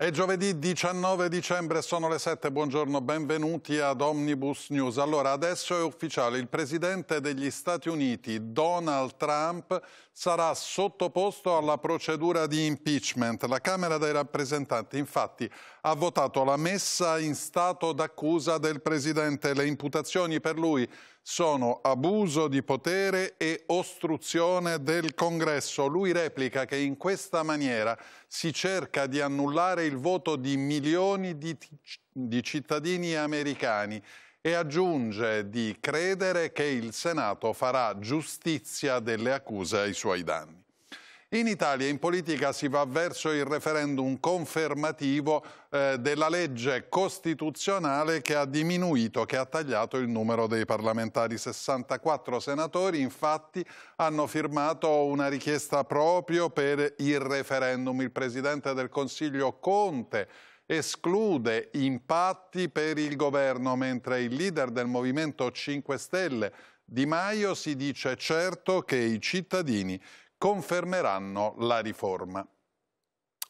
È giovedì 19 dicembre, sono le 7, buongiorno, benvenuti ad Omnibus News. Allora, adesso è ufficiale, il presidente degli Stati Uniti, Donald Trump, sarà sottoposto alla procedura di impeachment. La Camera dei rappresentanti infatti ha votato la messa in stato d'accusa del Presidente. Le imputazioni per lui sono abuso di potere e ostruzione del Congresso. Lui replica che in questa maniera si cerca di annullare il voto di milioni di, di cittadini americani e aggiunge di credere che il Senato farà giustizia delle accuse ai suoi danni. In Italia in politica si va verso il referendum confermativo eh, della legge costituzionale che ha diminuito, che ha tagliato il numero dei parlamentari. 64 senatori infatti hanno firmato una richiesta proprio per il referendum. Il Presidente del Consiglio Conte esclude impatti per il governo, mentre il leader del Movimento 5 Stelle Di Maio si dice certo che i cittadini confermeranno la riforma.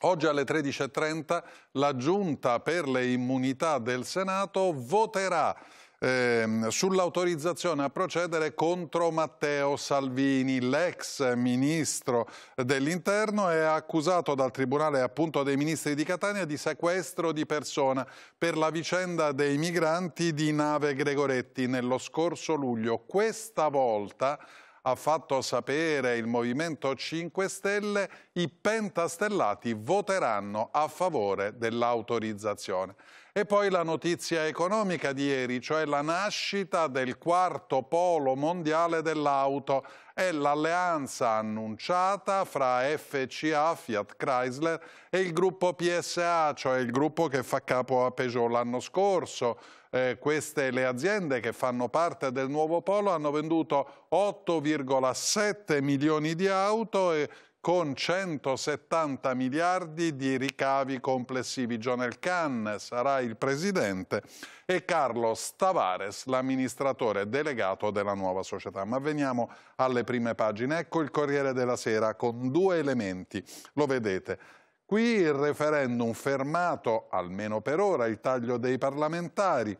Oggi alle 13.30 la Giunta per le immunità del Senato voterà Ehm, sull'autorizzazione a procedere contro Matteo Salvini, l'ex ministro dell'interno è accusato dal Tribunale appunto, dei Ministri di Catania di sequestro di persona per la vicenda dei migranti di nave Gregoretti nello scorso luglio. Questa volta ha fatto sapere il Movimento 5 Stelle, i pentastellati voteranno a favore dell'autorizzazione. E poi la notizia economica di ieri, cioè la nascita del quarto polo mondiale dell'auto è l'alleanza annunciata fra FCA, Fiat Chrysler e il gruppo PSA, cioè il gruppo che fa capo a Peugeot l'anno scorso. Eh, queste le aziende che fanno parte del nuovo polo hanno venduto 8,7 milioni di auto e con 170 miliardi di ricavi complessivi. John Elkann sarà il presidente e Carlos Tavares l'amministratore delegato della nuova società. Ma veniamo alle prime pagine. Ecco il Corriere della Sera con due elementi, lo vedete. Qui il referendum fermato, almeno per ora, il taglio dei parlamentari.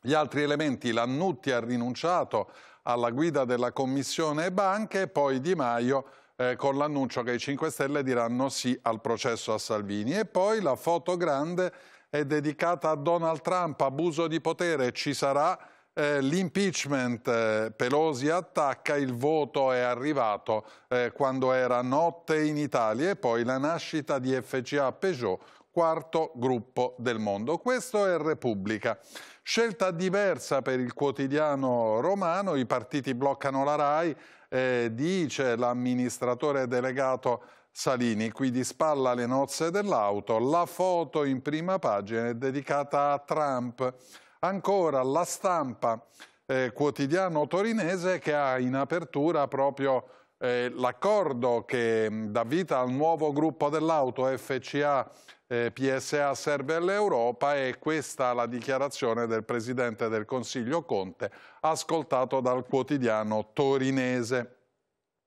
Gli altri elementi, Lannutti ha rinunciato alla guida della Commissione Banche e poi Di Maio eh, con l'annuncio che i 5 Stelle diranno sì al processo a Salvini. E poi la foto grande è dedicata a Donald Trump, abuso di potere, ci sarà eh, l'impeachment, eh, Pelosi attacca, il voto è arrivato eh, quando era notte in Italia e poi la nascita di FCA Peugeot quarto gruppo del mondo. Questo è Repubblica. Scelta diversa per il quotidiano romano, i partiti bloccano la RAI, eh, dice l'amministratore delegato Salini, qui di spalla le nozze dell'auto, la foto in prima pagina è dedicata a Trump. Ancora la stampa eh, quotidiano torinese che ha in apertura proprio eh, l'accordo che mm, dà vita al nuovo gruppo dell'auto FCA eh, PSA serve all'Europa e questa la dichiarazione del Presidente del Consiglio Conte ascoltato dal quotidiano torinese.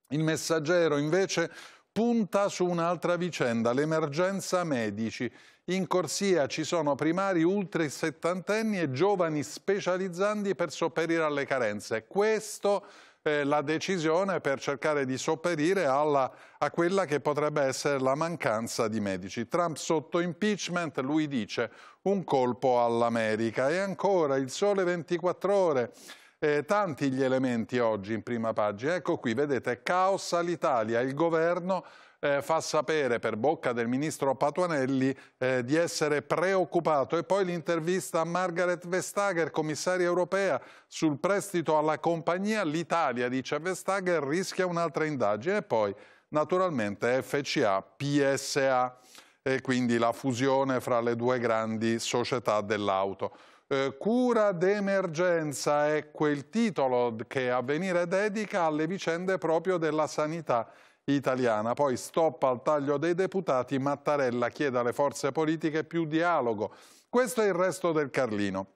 Il messaggero invece punta su un'altra vicenda, l'emergenza medici. In corsia ci sono primari ultra settantenni e giovani specializzandi per sopperire alle carenze. Questo è eh, la decisione per cercare di sopperire alla, a quella che potrebbe essere la mancanza di medici. Trump sotto impeachment, lui dice un colpo all'America. E ancora il sole 24 ore. Eh, tanti gli elementi oggi in prima pagina. Ecco qui, vedete, caos all'Italia, il governo eh, fa sapere per bocca del ministro Patuanelli eh, di essere preoccupato. E poi l'intervista a Margaret Vestager, commissaria europea, sul prestito alla compagnia. L'Italia, dice Vestager, rischia un'altra indagine. E poi, naturalmente, FCA, PSA, e quindi la fusione fra le due grandi società dell'auto. Eh, cura d'emergenza è quel titolo che Avvenire dedica alle vicende proprio della sanità italiana. Poi stop al taglio dei deputati, Mattarella chiede alle forze politiche più dialogo. Questo è il resto del Carlino,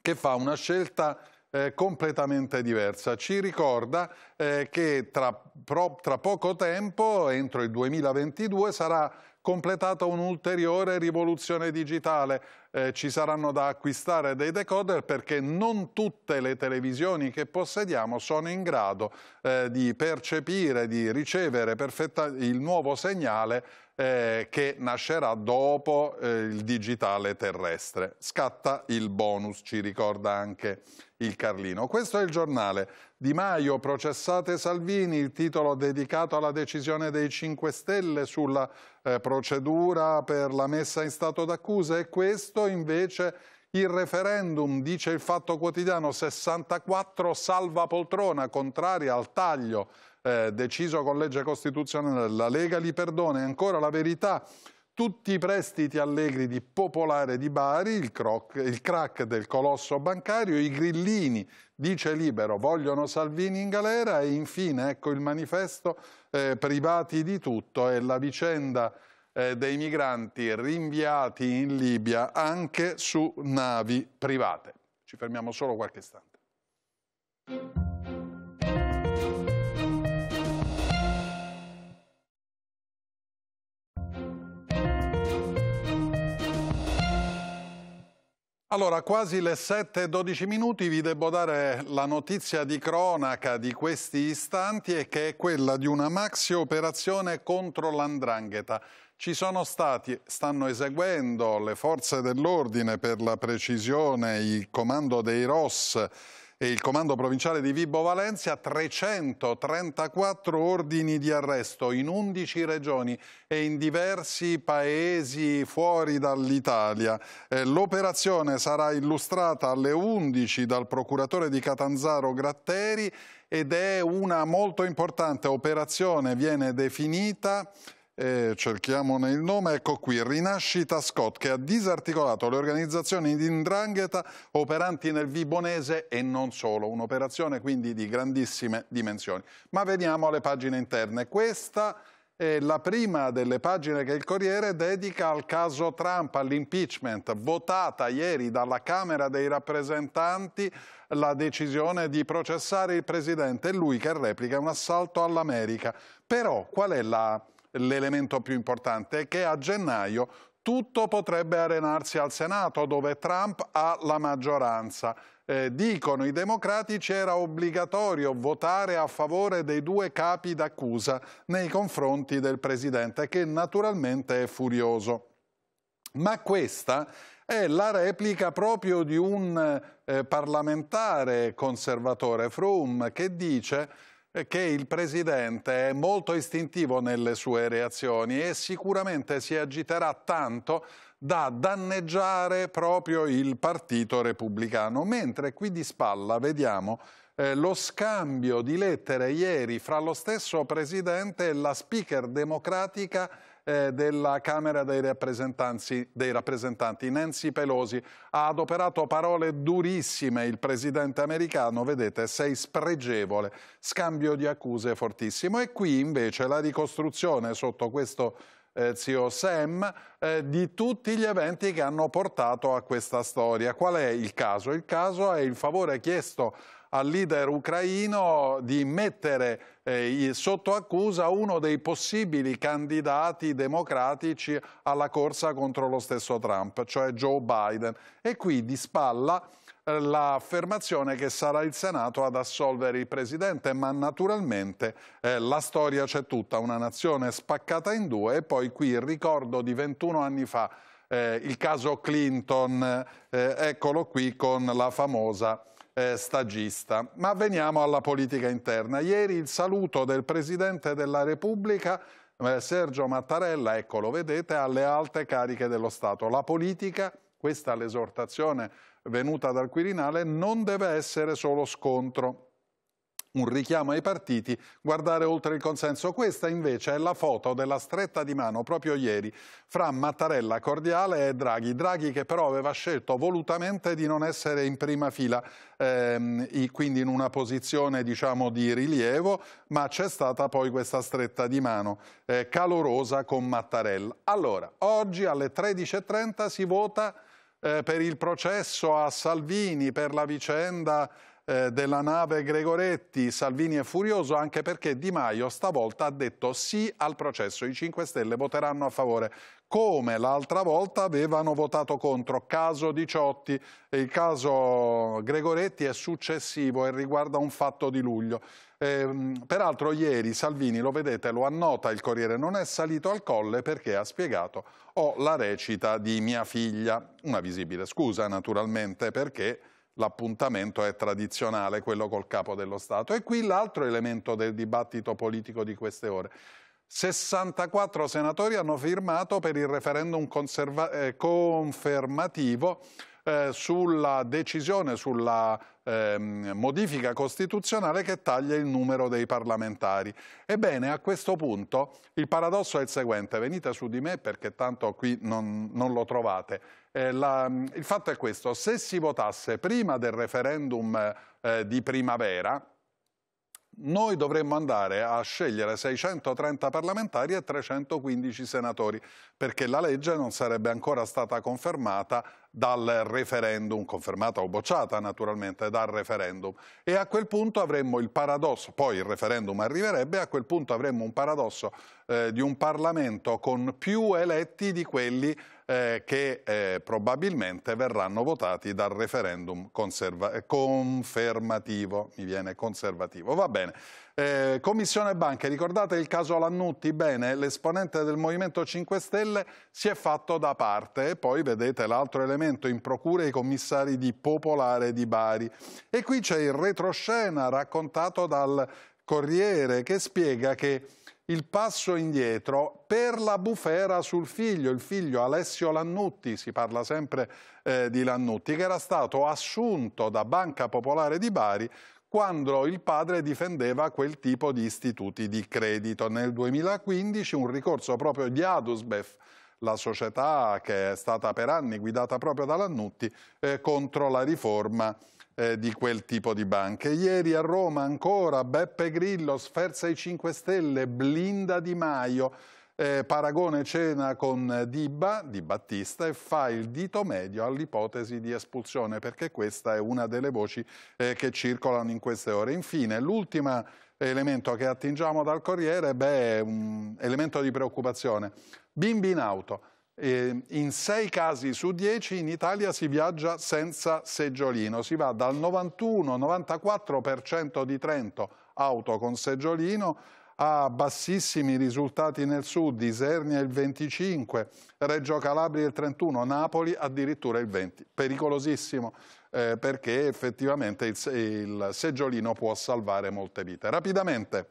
che fa una scelta eh, completamente diversa. Ci ricorda eh, che tra, pro, tra poco tempo, entro il 2022, sarà completata un'ulteriore rivoluzione digitale. Eh, ci saranno da acquistare dei decoder perché non tutte le televisioni che possediamo sono in grado eh, di percepire, di ricevere il nuovo segnale eh, che nascerà dopo eh, il digitale terrestre. Scatta il bonus, ci ricorda anche il Carlino. Questo è il giornale. Di Maio, processate Salvini, il titolo dedicato alla decisione dei 5 Stelle sulla eh, procedura per la messa in stato d'accusa e questo invece il referendum, dice il Fatto Quotidiano, 64 salva poltrona, contraria al taglio eh, deciso con legge costituzionale, la Lega li perdona e ancora la verità tutti i prestiti allegri di Popolare di Bari, il, croc, il, crack del colosso bancario, i grillini, dice Libero, vogliono Salvini in galera e infine ecco il manifesto eh, privati di tutto e la vicenda eh, dei migranti rinviati in Libia anche su navi private. Ci fermiamo solo qualche istante. Allora, quasi le 7.12 minuti vi devo dare la notizia di cronaca di questi istanti e che è quella di una maxi operazione contro l'andrangheta. Ci sono stati, stanno eseguendo le forze dell'ordine per la precisione, il comando dei ROS il comando provinciale di Vibo Valencia 334 ordini di arresto in 11 regioni e in diversi paesi fuori dall'Italia. Eh, l'operazione sarà illustrata alle 11 dal procuratore di Catanzaro Gratteri ed è una molto importante operazione, viene definita eh, cerchiamone il nome, ecco qui, Rinascita Scott che ha disarticolato le organizzazioni di Indrangheta operanti nel Vibonese e non solo, un'operazione quindi di grandissime dimensioni. Ma veniamo alle pagine interne. Questa è la prima delle pagine che il Corriere dedica al caso Trump, all'impeachment, votata ieri dalla Camera dei rappresentanti la decisione di processare il Presidente, è lui che replica un assalto all'America. Però qual è la l'elemento più importante è che a gennaio tutto potrebbe arenarsi al Senato dove Trump ha la maggioranza. Eh, dicono i democratici era obbligatorio votare a favore dei due capi d'accusa nei confronti del presidente che naturalmente è furioso. Ma questa è la replica proprio di un eh, parlamentare conservatore Frum che dice che il Presidente è molto istintivo nelle sue reazioni e sicuramente si agiterà tanto da danneggiare proprio il partito repubblicano, mentre qui di spalla vediamo eh, lo scambio di lettere ieri fra lo stesso Presidente e la speaker democratica eh, della Camera dei rappresentanti, dei rappresentanti, Nancy Pelosi, ha adoperato parole durissime il presidente americano, vedete, sei spregevole, scambio di accuse fortissimo. E qui invece la ricostruzione sotto questo eh, zio Sam, eh, di tutti gli eventi che hanno portato a questa storia. Qual è il caso? Il caso è il favore chiesto al leader ucraino di mettere eh, sotto accusa uno dei possibili candidati democratici alla corsa contro lo stesso Trump, cioè Joe Biden. E qui di spalla eh, l'affermazione che sarà il Senato ad assolvere il Presidente, ma naturalmente eh, la storia c'è tutta, una nazione spaccata in due e poi qui il ricordo di 21 anni fa, eh, il caso Clinton, eh, eccolo qui con la famosa eh, stagista. Ma veniamo alla politica interna. Ieri il saluto del Presidente della Repubblica eh, Sergio Mattarella, ecco lo vedete, alle alte cariche dello Stato. La politica, questa l'esortazione venuta dal Quirinale, non deve essere solo scontro un richiamo ai partiti, guardare oltre il consenso. Questa invece è la foto della stretta di mano proprio ieri fra Mattarella Cordiale e Draghi. Draghi che però aveva scelto volutamente di non essere in prima fila, ehm, quindi in una posizione diciamo, di rilievo, ma c'è stata poi questa stretta di mano eh, calorosa con Mattarella. Allora, oggi alle 13.30 si vota eh, per il processo a Salvini, per la vicenda eh, della nave Gregoretti, Salvini è furioso anche perché Di Maio stavolta ha detto sì al processo, i 5 Stelle voteranno a favore come l'altra volta avevano votato contro. Caso Diciotti il caso Gregoretti è successivo e riguarda un fatto di luglio. Ehm, peraltro ieri Salvini, lo vedete, lo annota il Corriere, non è salito al colle perché ha spiegato ho la recita di mia figlia, una visibile scusa naturalmente perché l'appuntamento è tradizionale, quello col capo dello Stato. E qui l'altro elemento del dibattito politico di queste ore. 64 senatori hanno firmato per il referendum eh, confermativo eh, sulla decisione, sulla ehm, modifica costituzionale che taglia il numero dei parlamentari. Ebbene, a questo punto il paradosso è il seguente, venite su di me perché tanto qui non, non lo trovate. Eh, la, il fatto è questo, se si votasse prima del referendum eh, di primavera, noi dovremmo andare a scegliere 630 parlamentari e 315 senatori, perché la legge non sarebbe ancora stata confermata dal referendum, confermata o bocciata naturalmente dal referendum. E a quel punto avremmo il paradosso, poi il referendum arriverebbe, a quel punto avremmo un paradosso eh, di un Parlamento con più eletti di quelli eh, che eh, probabilmente verranno votati dal referendum eh, confermativo. Mi viene conservativo. Va bene. Eh, Commissione Banche, ricordate il caso Lannutti? Bene, l'esponente del Movimento 5 Stelle si è fatto da parte e poi vedete l'altro elemento in procura i commissari di Popolare di Bari. E qui c'è il retroscena raccontato dal Corriere che spiega che il passo indietro per la bufera sul figlio, il figlio Alessio Lannutti, si parla sempre eh, di Lannutti, che era stato assunto da Banca Popolare di Bari quando il padre difendeva quel tipo di istituti di credito. Nel 2015 un ricorso proprio di Adusbef la società che è stata per anni guidata proprio da Lannutti eh, contro la riforma eh, di quel tipo di banche. Ieri a Roma ancora Beppe Grillo sferza i 5 Stelle, blinda Di Maio, eh, paragone cena con Dibba, Di Battista e fa il dito medio all'ipotesi di espulsione perché questa è una delle voci eh, che circolano in queste ore. Infine l'ultima elemento che attingiamo dal Corriere beh, è un elemento di preoccupazione. Bimbi in auto eh, in sei casi su dieci in Italia si viaggia senza seggiolino, si va dal 91-94% di Trento auto con seggiolino a bassissimi risultati nel sud, Isernia il 25, Reggio Calabria il 31, Napoli addirittura il 20. Pericolosissimo eh, perché effettivamente il, il seggiolino può salvare molte vite. Rapidamente,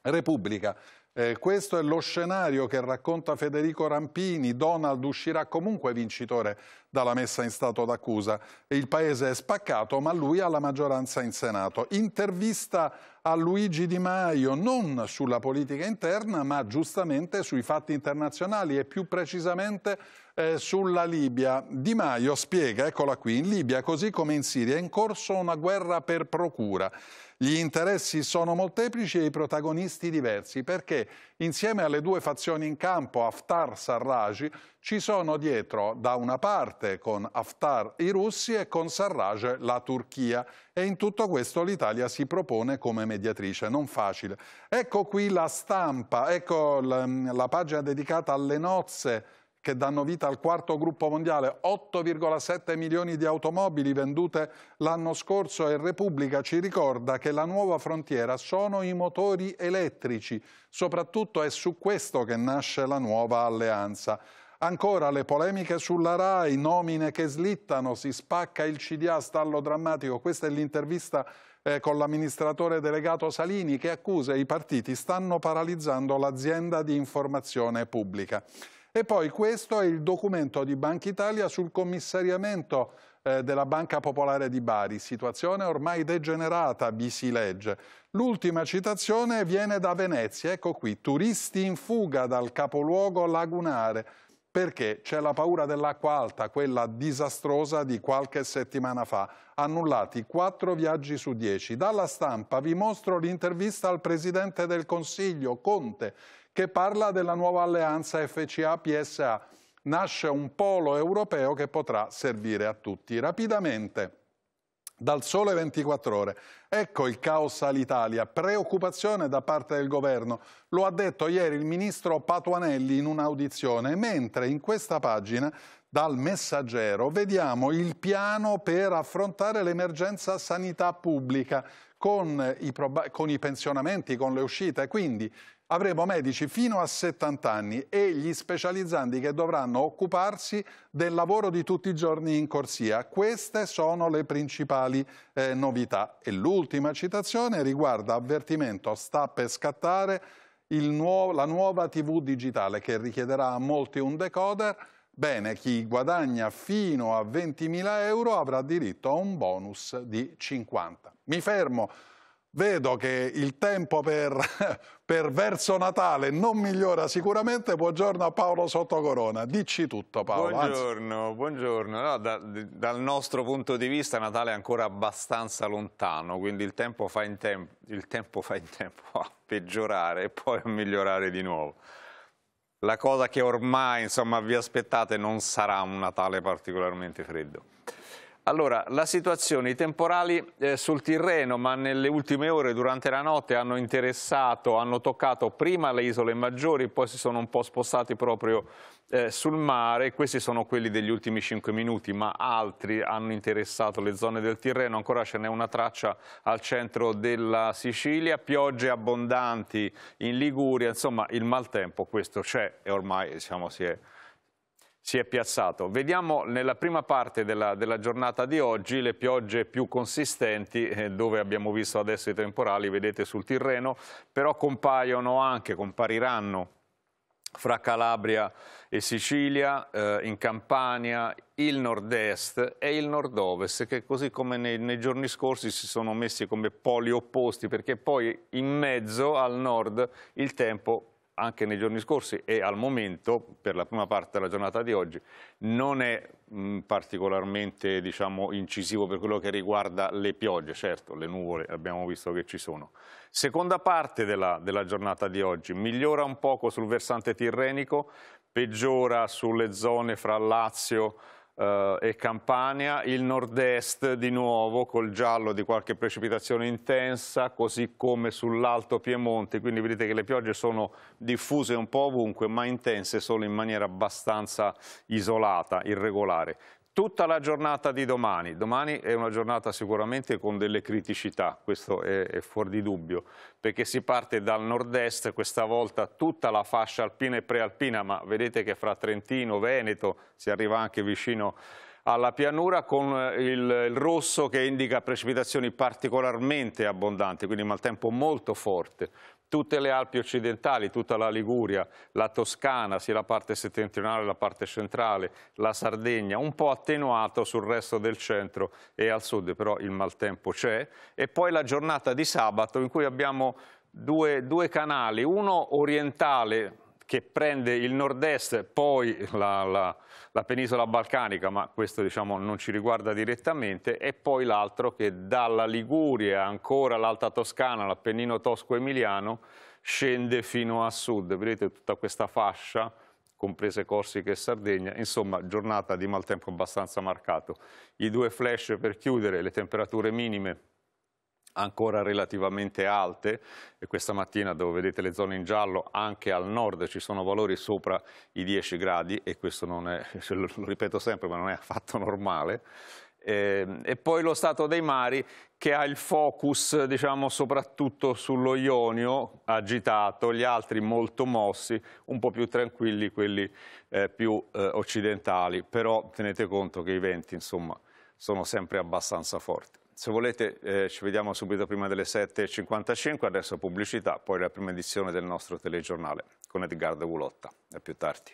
Repubblica. Eh, questo è lo scenario che racconta Federico Rampini, Donald uscirà comunque vincitore dalla messa in stato d'accusa. Il paese è spaccato, ma lui ha la maggioranza in Senato. Intervista a Luigi Di Maio non sulla politica interna, ma giustamente sui fatti internazionali e più precisamente eh, sulla Libia. Di Maio spiega, eccola qui, in Libia, così come in Siria, è in corso una guerra per procura. Gli interessi sono molteplici e i protagonisti diversi, perché insieme alle due fazioni in campo, Haftar-Sarraji, ci sono dietro da una parte con Haftar i russi e con Sarraj la Turchia e in tutto questo l'Italia si propone come mediatrice, non facile. Ecco qui la stampa, ecco mm, la, pagina dedicata alle nozze che danno vita al quarto gruppo mondiale, 8,7 milioni di automobili vendute l'anno scorso e Repubblica ci ricorda che la nuova frontiera sono i motori elettrici, soprattutto è su questo che nasce la nuova alleanza. Ancora le polemiche sulla RAI, nomine che slittano, si spacca il CDA, stallo drammatico. Questa è l'intervista eh, con l'amministratore delegato Salini che accusa i partiti stanno paralizzando l'azienda di informazione pubblica. E poi questo è il documento di Banca Italia sul commissariamento eh, della Banca Popolare di Bari, situazione ormai degenerata, vi si legge. L'ultima citazione viene da Venezia, ecco qui, turisti in fuga dal capoluogo lagunare perché c'è la paura dell'acqua alta, quella disastrosa di qualche settimana fa. Annullati quattro viaggi su dieci. Dalla stampa vi mostro l'intervista al Presidente del Consiglio, Conte, che parla della nuova alleanza FCA-PSA. Nasce un polo europeo che potrà servire a tutti. Rapidamente dal sole 24 ore. Ecco il caos all'Italia, preoccupazione da parte del governo. Lo ha detto ieri il ministro Patuanelli in un'audizione, mentre in questa pagina dal messaggero vediamo il piano per affrontare l'emergenza sanità pubblica con i, con i pensionamenti, con le uscite. Quindi avremo medici fino a 70 anni e gli specializzanti che dovranno occuparsi del lavoro di tutti i giorni in corsia. Queste sono le principali eh, novità. E l'ultima citazione riguarda avvertimento sta per scattare nuovo, la nuova TV digitale che richiederà a molti un decoder. Bene, chi guadagna fino a 20.000 euro avrà diritto a un bonus di 50. Mi fermo vedo che il tempo per, per, verso Natale non migliora sicuramente. Buongiorno a Paolo Sottocorona, dici tutto Paolo. Buongiorno, Anzi... buongiorno. No, da, dal nostro punto di vista Natale è ancora abbastanza lontano, quindi il tempo fa in, tem tempo, fa in tempo a peggiorare e poi a migliorare di nuovo. La cosa che ormai insomma, vi aspettate non sarà un Natale particolarmente freddo. Allora, la situazione, i temporali eh, sul Tirreno, ma nelle ultime ore durante la notte hanno interessato, hanno toccato prima le isole maggiori, poi si sono un po' spostati proprio eh, sul mare, questi sono quelli degli ultimi 5 minuti, ma altri hanno interessato le zone del Tirreno, ancora ce n'è una traccia al centro della Sicilia, piogge abbondanti in Liguria, insomma il maltempo, questo c'è e ormai diciamo, si è si è piazzato. Vediamo nella prima parte della, della giornata di oggi le piogge più consistenti eh, dove abbiamo visto adesso i temporali, vedete sul Tirreno, però compaiono anche, compariranno fra Calabria e Sicilia, eh, in Campania, il nord-est e il nord-ovest, che così come nei, nei, giorni scorsi si sono messi come poli opposti, perché poi in mezzo al nord il tempo anche nei giorni scorsi e al momento, per la prima parte della giornata di oggi, non è mh, particolarmente diciamo, incisivo per quello che riguarda le piogge, certo le nuvole abbiamo visto che ci sono. Seconda parte della, della giornata di oggi, migliora un poco sul versante tirrenico, peggiora sulle zone fra Lazio, eh, e Campania, il nord-est di nuovo col giallo di qualche precipitazione intensa, così come sull'Alto Piemonte, quindi vedete che le piogge sono diffuse un po' ovunque, ma intense solo in maniera abbastanza isolata, irregolare tutta la giornata di domani. Domani è una giornata sicuramente con delle criticità, questo è, è fuori di dubbio, perché si parte dal nord-est, questa volta tutta la fascia alpina e prealpina, ma vedete che fra Trentino, Veneto si arriva anche vicino alla pianura con il, il rosso che indica precipitazioni particolarmente abbondanti, quindi maltempo molto forte tutte le Alpi occidentali, tutta la Liguria, la Toscana, sia la parte settentrionale che la parte centrale, la Sardegna, un po' attenuato sul resto del centro e al sud, però il maltempo c'è. E poi la giornata di sabato in cui abbiamo due, due canali, uno orientale che prende il nord-est, poi la, la, la, penisola balcanica, ma questo diciamo, non ci riguarda direttamente, e poi l'altro che dalla Liguria, ancora l'Alta Toscana, l'Appennino Tosco-Emiliano, scende fino a sud. Vedete tutta questa fascia comprese Corsica e Sardegna, insomma giornata di maltempo abbastanza marcato. I due flash per chiudere, le temperature minime ancora relativamente alte e questa mattina dove vedete le zone in giallo anche al nord ci sono valori sopra i 10 gradi e questo non è, lo ripeto sempre, ma non è affatto normale. Ehm, e, poi lo stato dei mari che ha il focus diciamo, soprattutto sullo Ionio agitato, gli altri molto mossi, un po' più tranquilli quelli eh, più eh, occidentali, però tenete conto che i venti insomma, sono sempre abbastanza forti se volete eh, ci vediamo subito prima delle 7.55, adesso pubblicità, poi la prima edizione del nostro telegiornale con Edgardo Gulotta. A più tardi.